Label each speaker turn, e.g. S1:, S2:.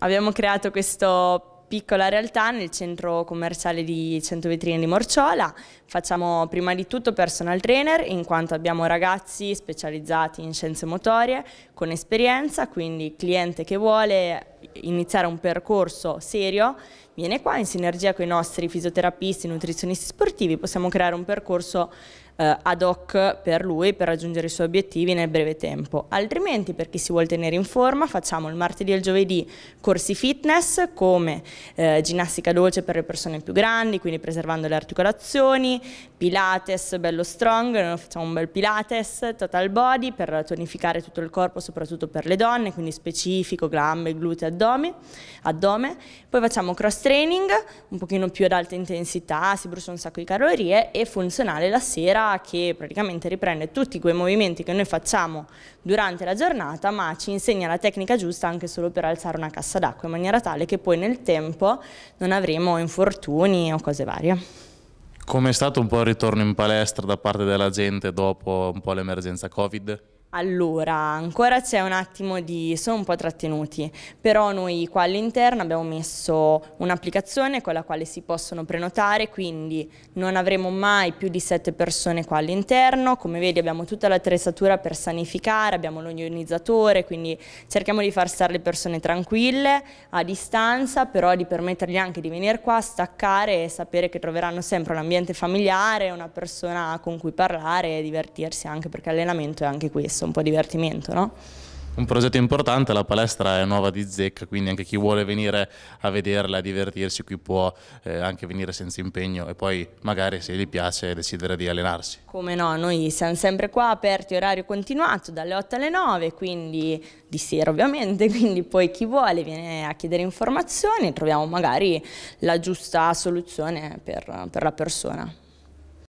S1: Abbiamo creato questa piccola realtà nel centro commerciale di Vetrine di Morciola. Facciamo prima di tutto personal trainer in quanto abbiamo ragazzi specializzati in scienze motorie con esperienza, quindi cliente che vuole iniziare un percorso serio, viene qua in sinergia con i nostri fisioterapisti, nutrizionisti sportivi, possiamo creare un percorso eh, ad hoc per lui per raggiungere i suoi obiettivi nel breve tempo. Altrimenti per chi si vuole tenere in forma facciamo il martedì e il giovedì corsi fitness come eh, ginnastica dolce per le persone più grandi, quindi preservando le articolazioni, pilates bello strong, eh, facciamo un bel pilates, total body per tonificare tutto il corpo soprattutto per le donne, quindi specifico, gambe, glutei, addome, addome. poi facciamo cross training, un pochino più ad alta intensità, si brucia un sacco di calorie e funzionale la sera che praticamente riprende tutti quei movimenti che noi facciamo durante la giornata ma ci insegna la tecnica giusta anche solo per alzare una cassa d'acqua in maniera tale che poi nel tempo non avremo infortuni o cose varie.
S2: Come è stato un po' il ritorno in palestra da parte della gente dopo un po' l'emergenza Covid?
S1: Allora, ancora c'è un attimo di... sono un po' trattenuti, però noi qua all'interno abbiamo messo un'applicazione con la quale si possono prenotare, quindi non avremo mai più di sette persone qua all'interno, come vedi abbiamo tutta l'attrezzatura per sanificare, abbiamo l'ionizzatore, quindi cerchiamo di far stare le persone tranquille, a distanza, però di permettergli anche di venire qua, staccare e sapere che troveranno sempre un ambiente familiare, una persona con cui parlare e divertirsi anche perché allenamento è anche questo fitness, un po' divertimento, no?
S2: un progetto importante, la palestra è nuova di zecca, quindi anche chi vuole venire a vederla, a divertirsi qui può eh, anche venire senza impegno e poi magari se gli piace decidere di allenarsi.
S1: Come no, noi siamo sempre qua aperti orario continuato dalle 8 alle 9, quindi di sera ovviamente, quindi poi chi vuole viene a chiedere informazioni e troviamo magari la giusta soluzione per, per la persona.